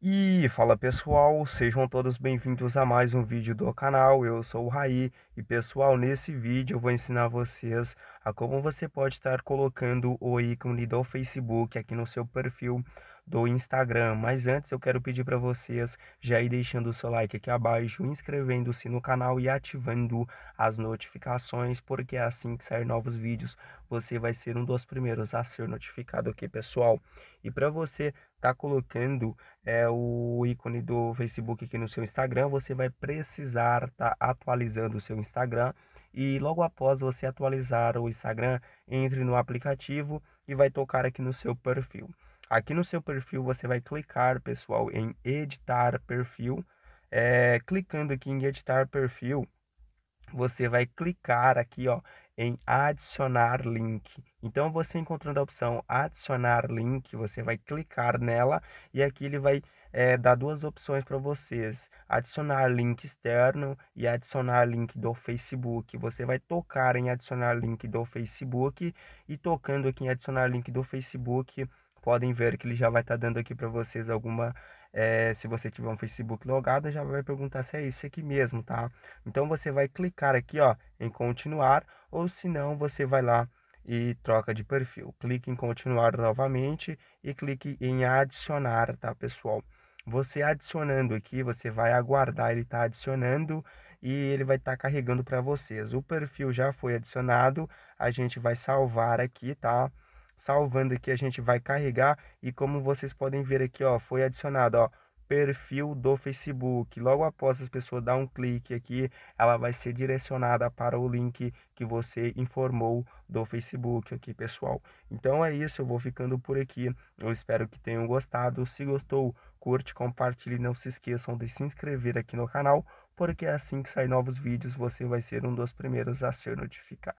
E fala pessoal, sejam todos bem-vindos a mais um vídeo do canal, eu sou o Raí e pessoal, nesse vídeo eu vou ensinar vocês a como você pode estar colocando o ícone do Facebook aqui no seu perfil do Instagram. Mas antes eu quero pedir para vocês já ir deixando o seu like aqui abaixo, inscrevendo-se no canal e ativando as notificações, porque é assim que sair novos vídeos, você vai ser um dos primeiros a ser notificado aqui, pessoal. E para você tá colocando é, o ícone do Facebook aqui no seu Instagram, você vai precisar estar tá atualizando o seu Instagram e logo após você atualizar o Instagram, entre no aplicativo e vai tocar aqui no seu perfil. Aqui no seu perfil você vai clicar, pessoal, em editar perfil. É, clicando aqui em editar perfil, você vai clicar aqui ó, em adicionar link. Então você encontrando a opção adicionar link, você vai clicar nela e aqui ele vai é, dar duas opções para vocês: adicionar link externo e adicionar link do Facebook. Você vai tocar em adicionar link do Facebook e tocando aqui em adicionar link do Facebook podem ver que ele já vai estar tá dando aqui para vocês alguma é, se você tiver um Facebook logado, já vai perguntar se é isso aqui mesmo, tá? Então você vai clicar aqui, ó, em continuar, ou se não, você vai lá e troca de perfil. Clique em continuar novamente e clique em adicionar, tá, pessoal? Você adicionando aqui, você vai aguardar ele tá adicionando e ele vai estar tá carregando para vocês. O perfil já foi adicionado, a gente vai salvar aqui, tá? salvando aqui, a gente vai carregar e como vocês podem ver aqui, ó, foi adicionado, ó, perfil do Facebook. Logo após as pessoas dar um clique aqui, ela vai ser direcionada para o link que você informou do Facebook aqui, pessoal. Então é isso, eu vou ficando por aqui. Eu espero que tenham gostado. Se gostou, curte, compartilhe, não se esqueçam de se inscrever aqui no canal, porque assim que sair novos vídeos, você vai ser um dos primeiros a ser notificado.